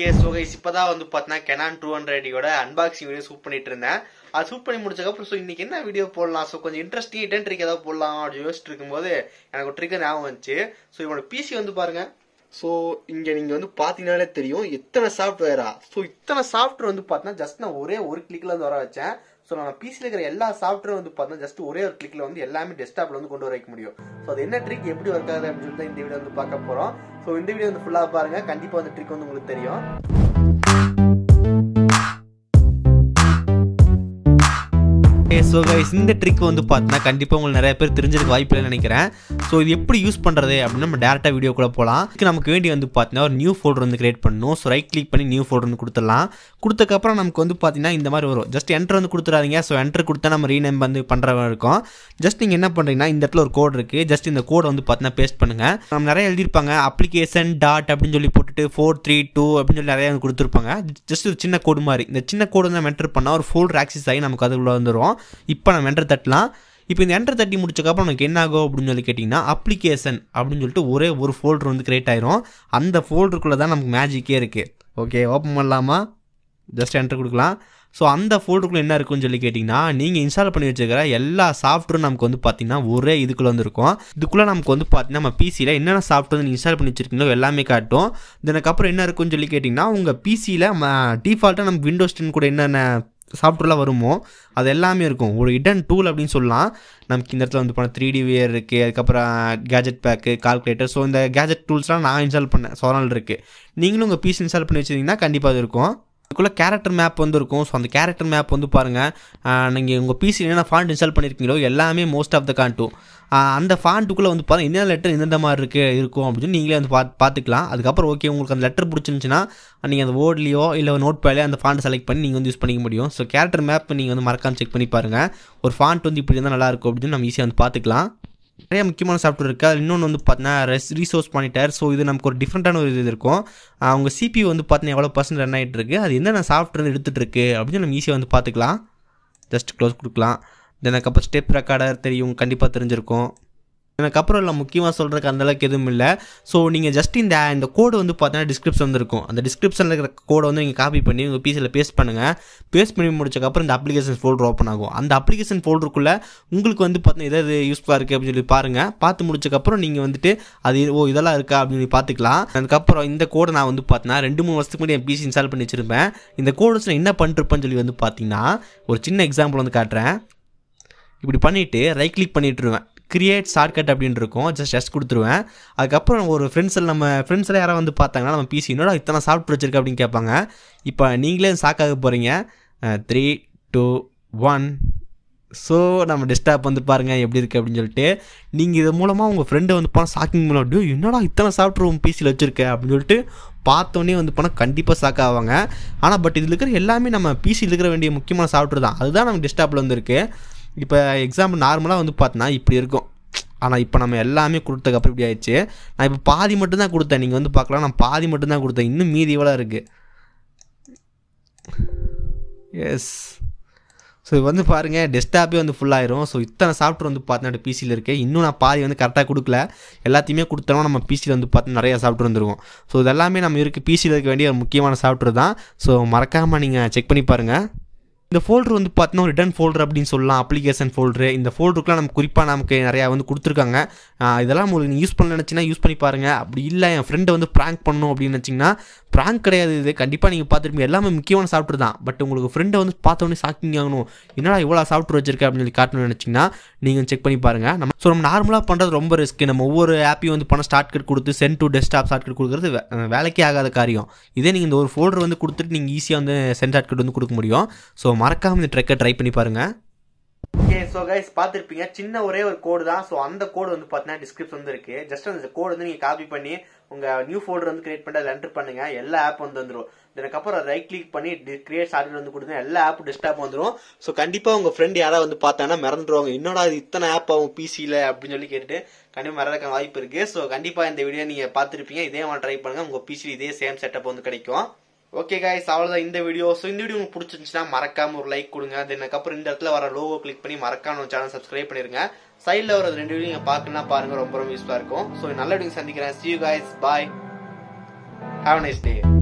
okay so guys இப்போ தான் வந்து பார்த்தீங்கன்னா கெனான் டூ ஹண்ட்ரட் ஹண்ட்ரடியோட அன்பாக்சிங் வீடியோ ஷூட் பண்ணிட்டு இருந்தேன் அது ஷூட் பண்ணி முடிச்சதுக்கப்புறம் ஸோ இன்னைக்கு என்ன வீடியோ போடலாம் ஸோ கொஞ்சம் இன்ட்ரெஸ்டிங் இட்டன் ட்ரிக் ஏதாவது போடலாம் அப்படின்னு யோசிச்சுட்டு இருக்கும்போது எனக்கு ட்ரிக் ஞாபகம் வந்துச்சு ஸோ இவனோட பிசி வந்து பாருங்க ஸோ இங்கே நீங்கள் வந்து பார்த்தீங்கன்னாலே தெரியும் இத்தனை சாஃப்ட்வேரா ஸோ இத்தனை சாஃப்ட்வேர் வந்து பார்த்தீங்கன்னா ஜஸ்ட் நான் ஒரே ஒரு கிளிக்கில் வந்து வர வச்சேன் ஸோ நம்ம பிசியில் இருக்கிற எல்லா சாஃப்ட்வேர் வந்து பார்த்தோம்னா ஜஸ்ட் ஒரே ஒரு கிளிக்கில் வந்து எல்லாமே டெஸ்க்டாப்பில் வந்து கொண்டு வர வைக்க முடியும் ஸோ அது என்ன ட்ரிக் எப்படி வர்க்காது அப்படின்னு சொல்லிட்டு இந்த வீடியோ வந்து பார்க்க போகிறோம் ஸோ இந்த வீடியோ வந்து ஃபுல்லாக பாருங்கள் கண்டிப்பாக அந்த ட்ரிக் வந்து உங்களுக்கு தெரியும் ஸோ கைஸ் இந்த ட்ரிக் வந்து பார்த்தீங்கன்னா கண்டிப்பாக உங்களுக்கு நிறைய பேர் தெரிஞ்சிருக்க வாய்ப்பு இல்லைன்னு நினைக்கிறேன் ஸோ இது எப்படி யூஸ் பண்ணுறது அப்படின்னு நம்ம டேரெக்டாக வீடியோ கூட போகலாம் இதுக்கு நமக்கு வேண்டி வந்து பார்த்தீங்கன்னா ஒரு நியூ ஃபோல்டர் வந்து கிரியேட் பண்ணணும் ஸோ ரைட் கிளிக் பண்ணி நியூ ஃபோல்டர் வந்து கொடுத்துடலாம் கொடுத்தக்கப்புறம் நமக்கு வந்து பார்த்தீங்கன்னா இந்த மாதிரி வரும் ஜஸ்ட் என்ட்ரு வந்து கொடுத்துறாதீங்க ஸோ என்ட்ரு கொடுத்தா நம்ம ரீநேம் வந்து பண்ணுற மாதிரி இருக்கும் ஜஸ்ட் நீங்கள் என்ன பண்ணுறீங்கன்னா இந்த இடத்துல ஒரு கோடு இருக்குது ஜஸ்ட் இந்த கோடை வந்து பார்த்தீங்கன்னா பேஸ்ட் பண்ணுங்கள் நம்ம நிறைய எழுதியிருப்பாங்க அப்ளிகேஷன் டாட் அப்படின்னு சொல்லி போட்டுட்டு ஃபோர் த்ரீ டூ அப்படின்னு சொல்லி நிறைய வந்து கொடுத்துருப்பாங்க ஜஸ்ட் ஒரு சின்ன கோடு மாதிரி இந்த சின்ன கோடு நம்ம என்ட்ரு பண்ணால் ஒரு ஃபோல்டர் ஆக்சிஸ் ஆகி நமக்கு அதுக்குள்ளே வந்துடும் இப்போ நம்ம என்ட்ரு தட்டலாம் இப்போ இந்த என்ட்ரு தட்டி முடிச்சக்கப்புறம் நமக்கு என்ன ஆகும் அப்படின்னு சொல்லி கேட்டிங்கன்னா அப்ளிகேஷன் அப்படின்னு சொல்லிட்டு ஒரே ஒரு ஃபோல்டர் வந்து கிரியேட் ஆயிரும் அந்த ஃபோல்டருக்குள்ளே தான் நமக்கு மேஜிக்கே இருக்குது ஓகே ஓப்பன் பண்ணலாமா ஜஸ்ட் என்டர் கொடுக்கலாம் ஸோ அந்த ஃபோல்டருக்குள்ளே என்ன இருக்குன்னு சொல்லி கேட்டிங்கன்னா நீங்கள் இன்ஸ்டால் பண்ணி வச்சிருக்கிற எல்லா சாஃப்ட்வேரும் நமக்கு வந்து பார்த்திங்கன்னா ஒரே இதுக்குள்ளே வந்துருக்கும் இதுக்குள்ளே நமக்கு வந்து பார்த்திங்கன்னா நம்ம பிசியில் என்னென்ன சாஃப்ட்வேர் வந்து இன்ஸ்டால் பண்ணி வச்சிருக்கீங்களோ எல்லாமே காட்டும் தினக்கப்புறம் என்ன இருக்குன்னு சொல்லி கேட்டிங்கன்னா உங்கள் பிசியில் டிஃபால்ட்டாக நம்ம விண்டோஸ் டென் கூட என்னென்ன சாஃப்ட்வேர்லாம் வருமோ அது எல்லாமே இருக்கும் ஒரு இடன் டூல் அப்படின்னு சொல்லலாம் நமக்கு இந்த இடத்துல வந்து போனால் த்ரீ டி வியர் இருக்குது அதுக்கப்புறம் கேஜெட் பேக்கு கால்குலேட்டர் ஸோ இந்த கேஜெட் டூல்ஸ்லாம் நான் இன்ஸ்டால் பண்ணேன் சோனால் இருக்குது நீங்களும் உங்கள் பீஸ் இன்ஸ்டால் பண்ணி வச்சுருந்தீங்கன்னா கண்டிப்பாக அது இருக்கும் அதுக்குள்ளே கேரக்டர் மேப் வந்து இருக்கும் ஸோ அந்த கேரக்டர் மேப் வந்து பாருங்கள் நீங்கள் உங்கள் பிசி என்னென்ன ஃபாண்ட் இன்ஸ்டால் பண்ணியிருக்கீங்களோ எல்லாமே மோஸ்ட் ஆஃப் த கான்ட்டு அந்த ஃபாண்ட்டுக்குள்ளே வந்து பாருங்கள் என்ன லெட்டர் எந்தெந்த மாதிரி இருக்குது இருக்கும் அப்படின்னு நீங்களே வந்து பார்த்து பார்த்துக்கலாம் அதுக்கப்புறம் ஓகே உங்களுக்கு அந்த லெட்டர் பிடிச்சிருந்துச்சின்னா நீங்கள் அந்த வேர்ட்லேயோ இல்லை நோட் பேலையோ அந்த ஃபாண்ட் செலக்ட் பண்ணி நீங்கள் வந்து யூஸ் பண்ணிக்க முடியும் ஸோ கேரக்டர் மேப் நீங்கள் வந்து மறக்காமல் செக் பண்ணி பாருங்கள் ஒரு ஃபாண்ட் வந்து இப்படி இருந்தால் நல்லாயிருக்கும் அப்படின்னு நம்ம ஈஸியாக வந்து பார்த்துக்கலாம் நிறைய முக்கியமான சாஃப்ட்வேர் இருக்குது அது இன்னொன்று வந்து பார்த்தீங்கன்னா ரெஸ் ரீசோர்ஸ் மானிட்டர் ஸோ இது நமக்கு ஒரு டிஃப்ரெண்ட்டான ஒரு இது இருக்கும் அவங்க சிபி வந்து பார்த்தீங்கன்னா எவ்வளோ பர்சன்ட் ரன் ஆகிட்டு இருக்குது அது என்னென்ன சாஃப்ட்வேர் எடுத்துகிட்டு எடுத்துகிட்ருக்கு அப்படின்னு நம்ம ஈஸியாக வந்து பார்த்துக்கலாம் ஜஸ்ட் க்ளோஸ் கொடுக்கலாம் தென் அதுக்கப்புறம் ஸ்டெப் ரெக்கார்டர் தெரியும் கண்டிப்பாக தெரிஞ்சிருக்கும் எனக்கு அப்புறம் இல்லை முக்கியமாக சொல்கிறதுக்கு அந்தளவுக்கு எதுவும் இல்லை ஸோ நீங்கள் ஜஸ்ட் இந்த இந்த கோடு வந்து பார்த்தீங்கன்னா டிஸ்கிரிப்ஷன் இருக்கும் அந்த டிஸ்கிரிப்ஷனில் இருக்கிற கோடை வந்து நீங்கள் காப்பி பண்ணி உங்கள் பிசியில் பேஸ்ட் பண்ணுங்கள் பேஸ்ட் பண்ணி முடிச்சக்கப்புறம் இந்த அப்ளிகேஷன் ஃபோல்டர் ஓப்பன் ஆகும் அந்த அப்ளிகேஷன் ஃபோல்டருக்குள்ளே உங்களுக்கு வந்து பார்த்தீங்கன்னா எதாவது யூஸ்ஃபுல்லாக இருக்குது அப்படின்னு சொல்லி பாருங்கள் பார்த்து முடிச்சக்கப்புறம் நீங்கள் வந்துட்டு அது ஓ இதெல்லாம் இருக்கா அப்படின்னு பார்த்துக்கலாம் அதுக்கப்புறம் இந்த கோடை நான் வந்து பார்த்தீங்கன்னா ரெண்டு மூணு வருஷத்துக்கு முன்னாடி என் பிசி இன்ஸ்டால் பண்ணி வச்சிருப்பேன் இந்த கோடு என்ன பண்ணிருப்பேன்னு சொல்லி வந்து பார்த்தீங்கன்னா ஒரு சின்ன எக்ஸாம்பிள் வந்து காட்டுறேன் இப்படி பண்ணிவிட்டு ரைட் கிளிக் பண்ணிட்டுருவேன் கிரியேட் ஷார்ட்கட் அப்படின்னு இருக்கும் ஜஸ்ட் ஜஸ்ட் கொடுத்துருவேன் அதுக்கப்புறம் ஒரு ஃப்ரெண்ட்ஸில் நம்ம ஃப்ரெண்ட்ஸில் யாராவது வந்து பார்த்தாங்கன்னா நம்ம பிசி என்னோட இத்தனை சாஃப்ட் வச்சிருக்க அப்படின்னு கேட்பாங்க இப்போ நீங்களே ஷாக்காக போகிறீங்க த்ரீ டூ ஒன் ஸோ நம்ம டிஸ்டர்ப் வந்து பாருங்கள் எப்படி இருக்குது அப்படின்னு சொல்லிட்டு நீங்கள் இது மூலமாக உங்கள் ஃப்ரெண்டு வந்து போனால் ஷாக்கிங் மூலம் அப்படியோ என்னடா இத்தனை சாப்பிட்ருவோம் பிசியில் வச்சுருக்க அப்படின்னு சொல்லிட்டு பார்த்தோன்னே வந்து போனால் கண்டிப்பாக ஷாக் ஆவாங்க ஆனால் பட் இதில் இருக்கிற எல்லாமே நம்ம பிசியில் இருக்கிற வேண்டிய முக்கியமான சாஃப்ட்வேர் தான் அதுதான் நம்ம டெஸ்க்டாப்பில் வந்துருக்கு இப்போ எக்ஸாம் நார்மலாக வந்து பார்த்தோன்னா இப்படி இருக்கும் ஆனால் இப்போ நம்ம எல்லாமே கொடுத்ததுக்கப்புறம் இப்படி ஆயிடுச்சு நான் இப்போ பாதி மட்டும்தான் கொடுத்தேன் நீங்கள் வந்து பார்க்கலாம் நான் பாதி மட்டும்தான் கொடுத்தேன் இன்னும் மீதி எவ்வளோ இருக்குது எஸ் ஸோ இது வந்து பாருங்கள் டெஸ்க்டாப்பே வந்து ஃபுல்லாயிரும் ஸோ இத்தனை சாஃப்ட்வேர் வந்து பார்த்தீங்கன்னா பிசியில் இருக்கேன் இன்னும் நான் பாதி வந்து கரெக்டாக கொடுக்கல எல்லாத்தையுமே கொடுத்தோம்னா நம்ம பிசியில் வந்து பார்த்து நிறையா சாஃப்ட்வேர் வந்துருக்கும் ஸோ இதெல்லாமே நம்ம இருக்குது பிசியில் இருக்க வேண்டிய ஒரு முக்கியமான சாஃப்ட்வேர் தான் ஸோ மறக்காமல் நீங்கள் செக் பண்ணி பாருங்கள் இந்த ஃபோல்டர் வந்து பார்த்தீங்கன்னா ஒரு ரிட்டன் ஃபோல்டர் அப்படின்னு சொல்லலாம் அப்ளிகேஷன் ஃபோல்டரு இந்த ஃபோல்டருக்குலாம் நமக்கு குறிப்பாக நமக்கு நிறையா வந்து கொடுத்துருக்காங்க இதெல்லாம் உங்களுக்கு யூஸ் பண்ண நினச்சின்னா யூஸ் பண்ணி பாருங்கள் அப்படி இல்லை என் ஃப்ரெண்டை வந்து ப்ராங்க் பண்ணணும் அப்படின்னு நினச்சிங்கன்னா ப்ராங்க் கிடையாது இது கண்டிப்பாக நீங்கள் பார்த்துருப்பீங்க எல்லாமே முக்கியமான சாப்பிட்டு தான் பட் உங்களுக்கு ஃப்ரெண்டை வந்து பார்த்தோன்னே ஷாக்கிங் ஆகணும் என்னடா இவ்வளோ சாப்பிட்டு வச்சிருக்கேன் அப்படின்னு சொல்லி காட்டணும்னு நினச்சிங்கன்னா நீங்கள் செக் பண்ணி பாருங்கள் நம்ம ஸோ நம்ம நார்மலாக பண்ணுறது ரொம்ப ரிஸ்க்கு நம்ம ஒவ்வொரு ஆப்பையும் வந்து பணம் ஸ்டார்ட் கட் கொடுத்து send to desktop shortcut கொடுக்குறது வேலைக்கே ஆகாத காரியம் இதே நீங்கள் இந்த ஒரு ஃபோல்டர் வந்து கொடுத்துட்டு நீங்கள் ஈஸியாக வந்து சென்ட் ஸ்டார்ட் கட் வந்து கொடுக்க முடியும் ஸோ மறக்காமல் இந்த ட்ரெக்கை ட்ரை பண்ணி பாருங்கள் ஓகே ஸோ கைஸ் பார்த்துருப்பீங்க சின்ன ஒரே ஒரு கோடு தான் ஸோ அந்த கோடு வந்து பார்த்தீங்கன்னா டிஸ்கிரிப்ஷன் வந்து இருக்கு ஜஸ்ட் அந்த கோடு வந்து நீங்கள் காப்பி பண்ணி உங்கள் நியூ ஃபோல்டர் வந்து கிரியேட் பண்ணி அதில் என்டர் பண்ணுங்க எல்லா ஆப் வந்து வந்துடும் இதுக்கப்புறம் ரைட் கிளிக் பண்ணி கிரியேட் சார்ட் வந்து கொடுங்க எல்லா ஆப்பும் டிஸ்டாப் வந்துடும் ஸோ கண்டிப்பாக உங்கள் ஃப்ரெண்ட் யாராவது வந்து பார்த்தாங்கன்னா மறந்துடுவாங்க என்னோட இது இத்தனை ஆப் ஆகும் பிசியில் அப்படின்னு சொல்லி கேட்டு கண்டிப்பாக மறக்க வாய்ப்பு இருக்குது ஸோ கண்டிப்பாக இந்த வீடியோ நீங்கள் பார்த்துருப்பீங்க இதே மாதிரி ட்ரை பண்ணுங்கள் உங்கள் பிசியில் இதே சேம் செட்டப் வந்து கிடைக்கும் ஓகே காய்ஸ் அவ்வளோதான் இந்த வீடியோ ஸோ இந்த வீடியோ உங்களுக்கு பிடிச்சிருந்துச்சுன்னா மறக்காம ஒரு லைக் கொடுங்க தென் அதுக்கப்புறம் இந்த இடத்துல வர லோகோ கிளிக் பண்ணி மறக்காம சேனல் சப்ஸ்கிரைப் பண்ணிருங்க சைடில் வர ரெண்டு வீடியோ நீங்கள் பார்க்கலாம் பாருங்க ரொம்ப ரொம்ப யூஸ்ஃபுல்லாக இருக்கும் ஸோ நல்ல வீடியோ சந்திக்கிறேன் see you guys bye have nice day